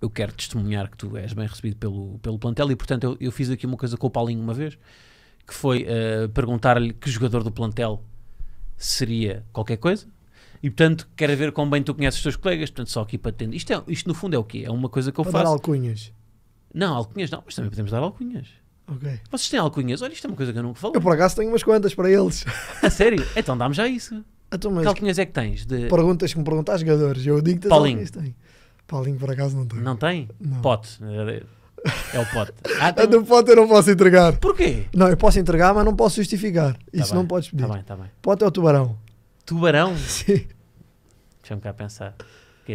eu quero testemunhar que tu és bem recebido pelo, pelo plantel e, portanto, eu, eu fiz aqui uma coisa com o Paulinho uma vez, que foi uh, perguntar-lhe que jogador do plantel seria qualquer coisa. E portanto, quero ver quão bem tu conheces os teus colegas, portanto, só aqui para atender. Isto, é, isto no fundo é o quê? É uma coisa que eu para faço. Dar alcunhas. Não, alcunhas não, mas também podemos dar alcunhas. Ok. Vocês têm alcunhas? Olha, isto é uma coisa que eu nunca falo. Eu por acaso tenho umas quantas para eles. A sério? Então dá-me já isso. Então, mas que alcunhas é que tens? De... Perguntas que me perguntas jogadores, eu digo que Paulinho. têm. Paulinho, por acaso, não tem. Não tem? Não. Pote. É o pote. Ah, tem... Então- do pote eu não posso entregar. Porquê? Não, eu posso entregar, mas não posso justificar. Tá Isso bem. não podes pedir. Tá bem, tá bem. Pote é o tubarão. Tubarão? Sim. Deixa-me cá pensar.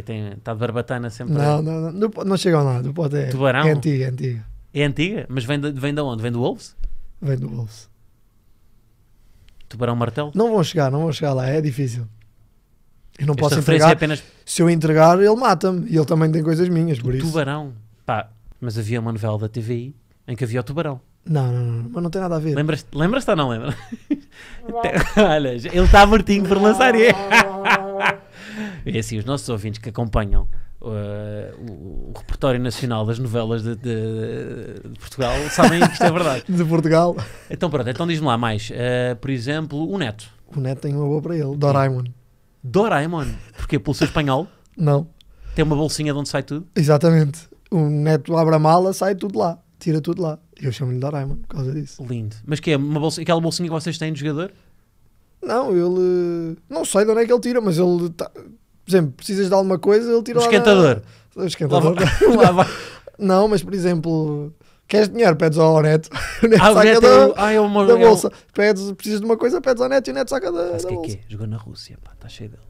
tem, está de barbatana sempre. Não, não, não, não, não chegam lá. Do pote é, tubarão? é antiga, é antiga. É antiga? Mas vem de, vem de onde? Vem do Wolves? Vem do Wolves. Tubarão martelo? Não vão chegar, não vão chegar lá. É difícil. Eu não posso é entregar. É apenas... Se eu entregar, ele mata-me. E ele também tem coisas minhas, por isso. Tubarão. Pá, mas havia uma novela da TVI em que havia o tubarão. Não, não, não, mas não tem nada a ver. Lembras-te lembras ou não lembra? Olha, ele está mortinho por lançar e é assim, os nossos ouvintes que acompanham uh, o, o, repertório nacional das novelas de, de, de, Portugal sabem que isto é verdade. De Portugal. Então pronto, então diz-me lá mais. Uh, por exemplo, o Neto. O Neto tem uma boa para ele, Doraemon. Doraemon. Porquê? Pelo seu espanhol? Não. Tem uma bolsinha de onde sai tudo? Exatamente. O neto abre a mala, sai tudo lá. Tira tudo lá. Eu chamo-lhe Doraemon por causa disso. Lindo. Mas que é? Uma bolsinha, aquela bolsinha que vocês têm de jogador? Não, ele. Não sei de onde é que ele tira, mas ele. Tá... Por exemplo, precisas de alguma coisa, ele tira um lá. Esquentador. Na... Esquentador. Lá vai. Não, mas por exemplo, Queres dinheiro? Pedes ao neto. O neto ah, saca neto da, é, ah, é uma, da é bolsa. É um... pedes, precisas de uma coisa, pedes ao neto e o neto saca da, Mas da que é bolsa. Que é? Jogou na Rússia, pá, está cheio dele.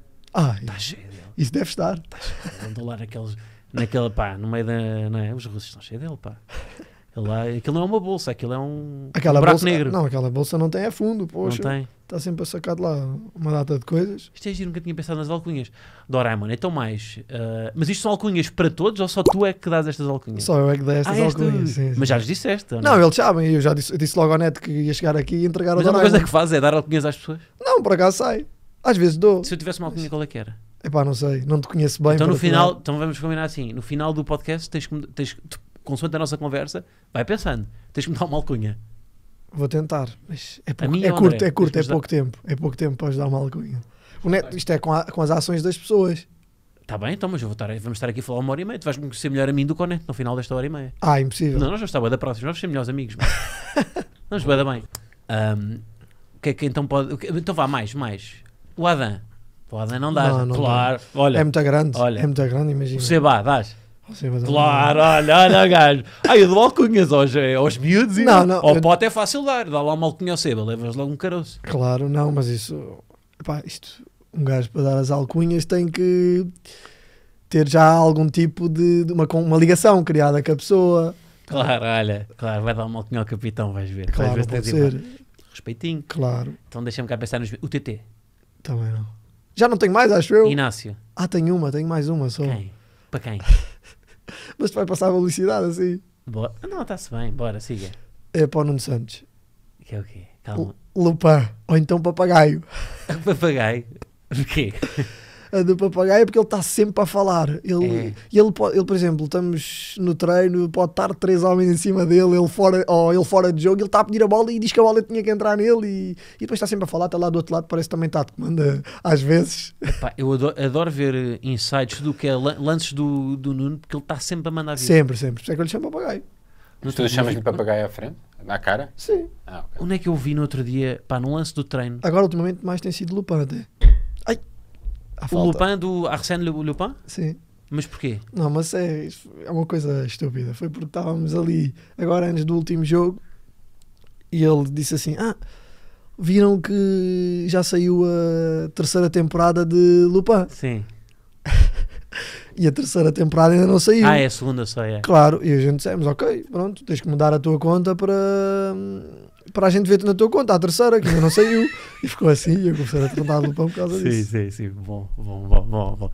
está cheio dele. Isso deve estar. Está cheio dele. Andou lá naqueles, naquele, pá, no meio da. Não é? Os russos estão cheios dele, pá. Lá, aquilo não é uma bolsa, aquilo é um, aquela um buraco bolsa, negro. Não, aquela bolsa não tem a é fundo, poxa. Não tem. Está sempre a sacar de lá uma data de coisas. Isto é giro, nunca tinha pensado nas alcunhas. Doraemon, então mais. Uh, mas isto são alcunhas para todos ou só tu é que dás estas alcunhas? Só eu é que dás estas ah, alcunhas. Sim, sim. Mas já lhes disseste? Não? não, eles sabem. Eu já disse, eu disse logo ao neto que ia chegar aqui e entregar mas é ao Doraemon. Mas a coisa que faz é dar alcunhas às pessoas? Não, por acaso sai. Às vezes dou. Se eu tivesse uma alcunha, qual é que era? Epá, não sei, não te conheço bem. Então no final, então vamos combinar assim, no final do podcast tens que, tens, consoante a nossa conversa, vai pensando. Tens que me dar uma alcunha. Vou tentar, mas é, pouco, é é, é, é curto, é curto, é pouco tempo. É pouco tempo para ajudar uma alcunha. O neto, isto é com, a, com as ações das pessoas. Está bem, então, mas eu vou estar, vamos estar aqui a falar uma hora e meia. Tu vais me melhor a mim do que o neto no final desta hora e meia. Ah, impossível. Não, nós já estávamos da próxima, nós ser melhores amigos. Vamos bem, bem. Um, que é que então pode. Então vá, mais, mais. O Adam. O Adam não dá, não, não claro. Dá. Olha, é muito grande. Olha, é muito grande, imagina. O Seba, dás. Claro, olha, olha, gajo. Aí ah, eu dou alcunhas aos, eh, aos miúdos e não, não, ao eu... pote é fácil dar. Dá lá uma alcunha ao seba, levas logo um caroço. Claro, não, mas isso. Pá, isto. Um gajo para dar as alcunhas tem que ter já algum tipo de, de uma, uma ligação criada com a pessoa. Claro, olha, claro, vai dar uma alcunha ao capitão, vais ver. Claro, vais ver ser. Respeitinho. Claro. Então deixa-me cá pensar nos. O TT. Também não. Já não tenho mais, acho eu. Inácio. Ah, tenho uma, tenho mais uma só. Quem? Para quem? Mas vai passar a velocidade assim. Boa. Não, está-se bem, bora, siga. É para o Nuno Santos. Que é o quê? Calma. L Lupin, ou então papagaio. papagaio? Porquê? a eh, do papagaio, porque ele está sempre a falar. Ele, é. ele, ele, por exemplo, estamos no treino, pode estar três homens em cima dele, ele fora, ou ele fora de jogo, ele está a pedir a bola e diz que a bola tinha que entrar nele e, e depois está sempre a falar, está lá do outro lado, parece que também está de comanda às vezes. Epá, eu adoro, adoro, ver eh, insights do que é lances do, do Nuno, porque ele está sempre a mandar vir. Sempre, sempre. isso é que eu lhe chamo papagaio. Mas tu chamas-lhe papagaio à frente? Na cara? Sim. Ah, okay. Onde é que eu vi no outro dia, pá, no lance do treino? Agora, ultimamente, mais tem sido Lupan até a falta. O Lupin do Arsène Lupin? Sim. Mas porquê? Não, mas é, é uma coisa estúpida. Foi porque estávamos ali agora antes do último jogo e ele disse assim: Ah, viram que já saiu a terceira temporada de Lupin? Sim. e a terceira temporada ainda não saiu. Ah, é a segunda só, é. Claro, e a gente dissemos: Ok, pronto, tens que mudar a tua conta para para a gente ver na tua conta, a terceira, que ainda não saiu. E ficou assim, e eu comecei a perguntar-lhe pão por causa sim, disso. Sim, sim, sim, bom, bom, bom, bom. bom.